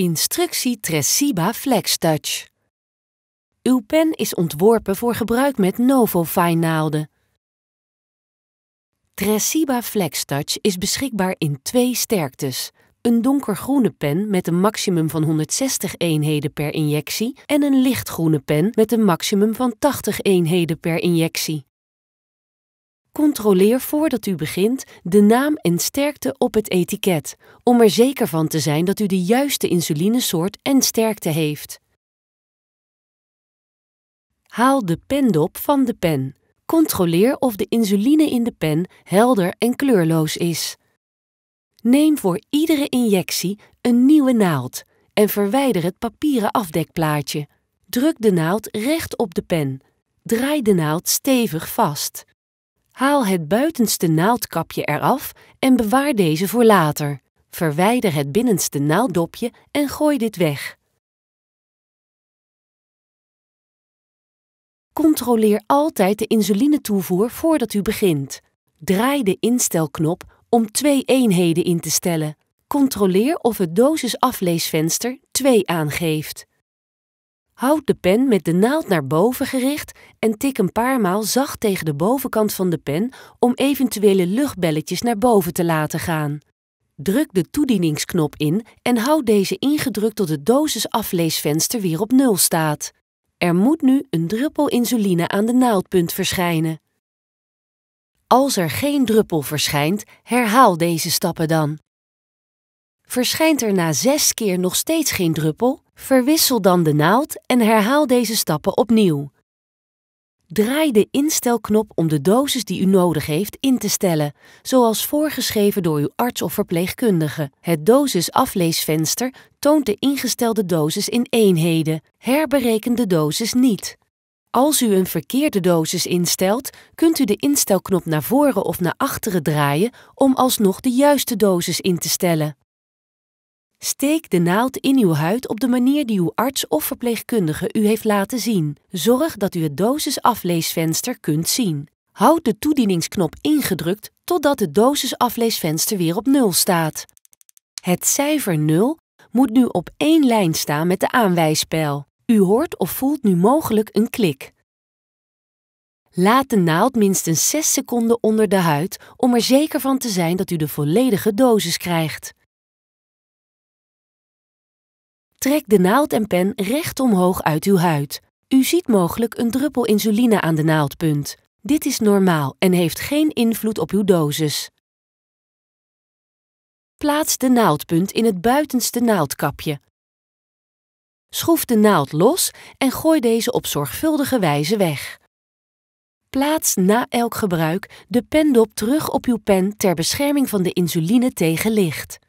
Instructie Tresiba Flex Touch. Uw pen is ontworpen voor gebruik met NovoFine naalden. Tresiba Flex Touch is beschikbaar in twee sterktes. Een donkergroene pen met een maximum van 160 eenheden per injectie en een lichtgroene pen met een maximum van 80 eenheden per injectie. Controleer voordat u begint de naam en sterkte op het etiket, om er zeker van te zijn dat u de juiste insulinesoort en sterkte heeft. Haal de pendop van de pen. Controleer of de insuline in de pen helder en kleurloos is. Neem voor iedere injectie een nieuwe naald en verwijder het papieren afdekplaatje. Druk de naald recht op de pen. Draai de naald stevig vast. Haal het buitenste naaldkapje eraf en bewaar deze voor later. Verwijder het binnenste naalddopje en gooi dit weg. Controleer altijd de insulinetoevoer voordat u begint. Draai de instelknop om twee eenheden in te stellen. Controleer of het dosisafleesvenster 2 aangeeft. Houd de pen met de naald naar boven gericht en tik een paar maal zacht tegen de bovenkant van de pen om eventuele luchtbelletjes naar boven te laten gaan. Druk de toedieningsknop in en houd deze ingedrukt tot het dosisafleesvenster weer op nul staat. Er moet nu een druppel insuline aan de naaldpunt verschijnen. Als er geen druppel verschijnt, herhaal deze stappen dan. Verschijnt er na zes keer nog steeds geen druppel, Verwissel dan de naald en herhaal deze stappen opnieuw. Draai de instelknop om de dosis die u nodig heeft in te stellen, zoals voorgeschreven door uw arts of verpleegkundige. Het dosisafleesvenster toont de ingestelde dosis in eenheden, herbereken de dosis niet. Als u een verkeerde dosis instelt, kunt u de instelknop naar voren of naar achteren draaien om alsnog de juiste dosis in te stellen. Steek de naald in uw huid op de manier die uw arts of verpleegkundige u heeft laten zien. Zorg dat u het dosisafleesvenster kunt zien. Houd de toedieningsknop ingedrukt totdat het dosisafleesvenster weer op 0 staat. Het cijfer 0 moet nu op één lijn staan met de aanwijspijl. U hoort of voelt nu mogelijk een klik. Laat de naald minstens 6 seconden onder de huid om er zeker van te zijn dat u de volledige dosis krijgt. Trek de naald en pen recht omhoog uit uw huid. U ziet mogelijk een druppel insuline aan de naaldpunt. Dit is normaal en heeft geen invloed op uw dosis. Plaats de naaldpunt in het buitenste naaldkapje. Schroef de naald los en gooi deze op zorgvuldige wijze weg. Plaats na elk gebruik de pendop terug op uw pen ter bescherming van de insuline tegen licht.